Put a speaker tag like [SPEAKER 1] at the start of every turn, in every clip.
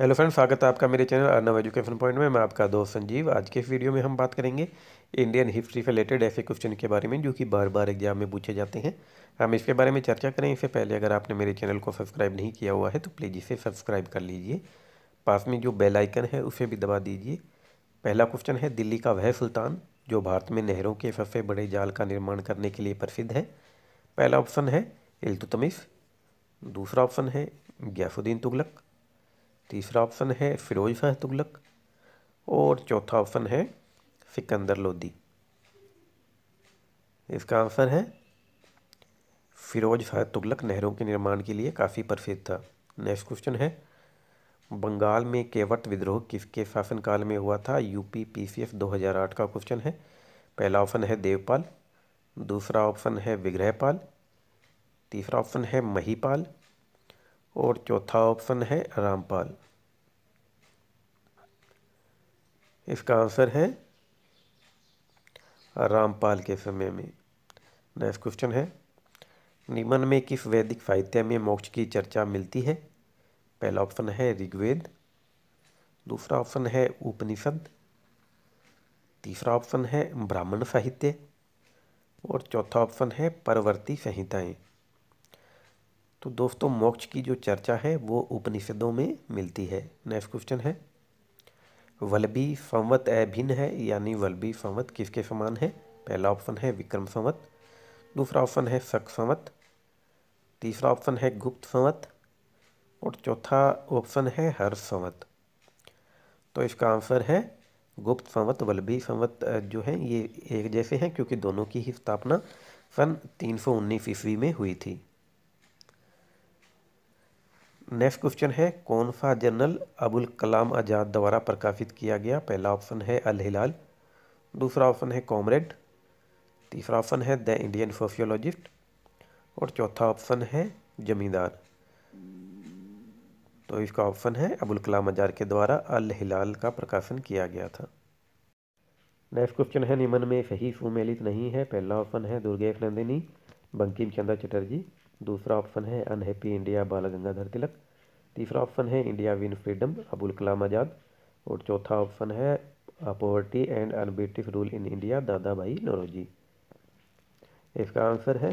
[SPEAKER 1] hello friend स्वागत है आपका मेरे चैनल अर्नव एजुकेशन पॉइंट में मैं आपका दोस्त संजीव आज के इस वीडियो में हम बात करेंगे इंडियन हिस्ट्री से रिलेटेड ऐसे क्वेश्चन के बारे में जो कि बार बार एग्जाम में पूछे जाते हैं हम इसके बारे में चर्चा करें इससे पहले अगर आपने मेरे चैनल को सब्सक्राइब नहीं किया हुआ है तो प्लीज़ इसे सब्सक्राइब कर लीजिए पास में जो बेलाइकन है उसे भी दबा दीजिए पहला क्वेश्चन है दिल्ली का वह सुल्तान जो भारत में नहरों के सबसे बड़े जाल का निर्माण करने के लिए प्रसिद्ध है पहला ऑप्शन है इल्तुतमिश दूसरा ऑप्शन है ग्यासुद्दीन तुगलक तीसरा ऑप्शन है फ़िरोज शाह तुगलक और चौथा ऑप्शन है सिकंदर लोदी इसका आंसर है फ़िरोज शाह तुगलक नहरों के निर्माण के लिए काफ़ी प्रसिद्ध था नेक्स्ट क्वेश्चन है बंगाल में केवट विद्रोह किसके शासनकाल में हुआ था यूपी पीसीएफ 2008 का क्वेश्चन है पहला ऑप्शन है देवपाल दूसरा ऑप्शन है विग्रहपाल तीसरा ऑप्शन है महीपाल और चौथा ऑप्शन है रामपाल इसका आंसर है रामपाल के समय में नेक्स्ट क्वेश्चन है निम्न में किस वैदिक साहित्य में मोक्ष की चर्चा मिलती है पहला ऑप्शन है ऋग्वेद दूसरा ऑप्शन है उपनिषद तीसरा ऑप्शन है ब्राह्मण साहित्य और चौथा ऑप्शन है परवर्ती संहिताएं तो दोस्तों मोक्ष की जो चर्चा है वो उपनिषदों में मिलती है नेक्स्ट क्वेश्चन है वल्बी संवत अभिन्न है यानी वल्बी संवत किसके समान है पहला ऑप्शन है विक्रम संवत दूसरा ऑप्शन है शक संवत तीसरा ऑप्शन है गुप्त संवत और चौथा ऑप्शन है हर्ष संवत तो इसका आंसर है गुप्त संवत वल्बी संवत जो है ये एक जैसे हैं क्योंकि दोनों की ही स्थापना सन तीन सौ ईस्वी में हुई थी नेक्स्ट क्वेश्चन है कौन सा जनरल अबुल कलाम आज़ाद द्वारा प्रकाशित किया गया पहला ऑप्शन है अल हिलाल दूसरा ऑप्शन है कॉमरेड तीसरा ऑप्शन है द इंडियन सोशियोलॉजिस्ट और चौथा ऑप्शन है जमींदार तो इसका ऑप्शन है अबुल कलाम आज़ाद के द्वारा अल हिलाल का प्रकाशन किया गया था नेक्स्ट क्वेश्चन है निमन में सही सुमेलित नहीं है पहला ऑप्शन है दुर्गेश नंदिनी बंकिम चंद्र चटर्जी दूसरा ऑप्शन है अनहैप्पी इंडिया बाल गंगाधर तिलक तीसरा ऑप्शन है India win freedom Abul Kalam Azad और चौथा ऑप्शन है poverty and unbritish rule in India Dadabhai Naoroji इसका आंसर है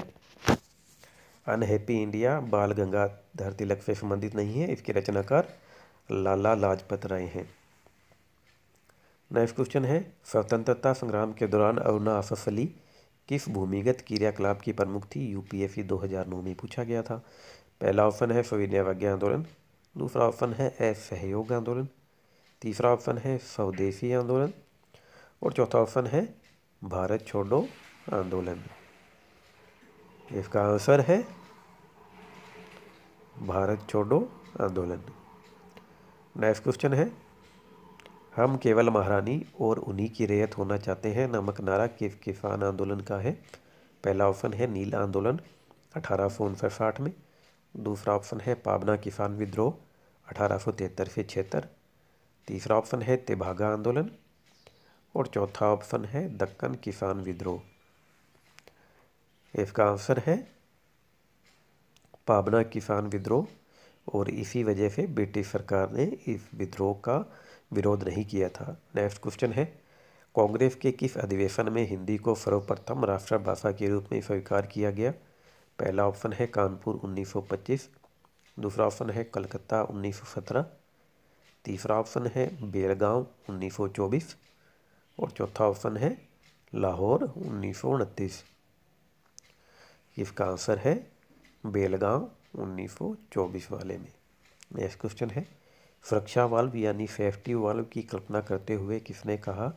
[SPEAKER 1] अनहैप्पी इंडिया बाल गंगाधर तिलक से संबंधित नहीं है इसके रचनाकार लाला लाजपत राय हैं नेक्स्ट क्वेश्चन है स्वतंत्रता संग्राम के दौरान अरुणा आसफ अली किस भूमिगत क्रियाकलाप की प्रमुख थी यूपीएफई 2009 में पूछा गया था पहला ऑप्शन है सविनयवाज्ञा आंदोलन दूसरा ऑप्शन है असहयोग आंदोलन तीसरा ऑप्शन है स्वदेशी आंदोलन और चौथा ऑप्शन है भारत छोड़ो आंदोलन इसका आंसर है भारत छोड़ो आंदोलन नेक्स्ट क्वेश्चन है हम केवल महारानी और उन्हीं की रेयत होना चाहते हैं नामक नारा किफ किफान आंदोलन का है पहला ऑप्शन है नीला आंदोलन अठारह सौ उनसठ में दूसरा ऑप्शन है पाबना किसान विद्रोह अठारह सौ तिहत्तर से छिहत्तर तीसरा ऑप्शन है तिभागा आंदोलन और चौथा ऑप्शन है दक्कन किसान विद्रोह इसका आंसर है पाबना किसान विद्रोह और इसी वजह से ब्रिटिश सरकार ने इस विद्रोह का विरोध नहीं किया था नेक्स्ट क्वेश्चन है कांग्रेस के किस अधिवेशन में हिंदी को सर्वप्रथम राष्ट्रभाषा के रूप में स्वीकार किया गया पहला ऑप्शन है कानपुर 1925 दूसरा ऑप्शन है कलकत्ता 1917 तीसरा ऑप्शन है बेलगांव 1924 और चौथा ऑप्शन है लाहौर उन्नीस इसका आंसर है बेलगांव 1924 वाले में नेक्स्ट क्वेश्चन है सुरक्षा वाल्व यानी सेफ्टी वाल्व की कल्पना करते हुए किसने कहा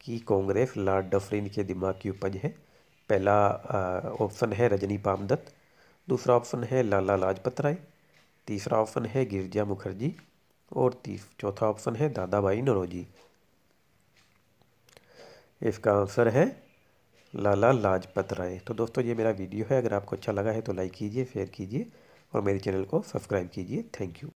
[SPEAKER 1] कि कांग्रेस लॉर्ड डफरिन के दिमाग की उपज है पहला ऑप्शन है रजनी पामदत्त दूसरा ऑप्शन है लाला लाजपत राय तीसरा ऑप्शन है गिरजा मुखर्जी और चौथा ऑप्शन है दादा भाई नरोजी इसका आंसर है लाला लाजपत राय तो दोस्तों ये मेरा वीडियो है अगर आपको अच्छा लगा है तो लाइक कीजिए शेयर कीजिए और मेरे चैनल को सब्सक्राइब कीजिए थैंक यू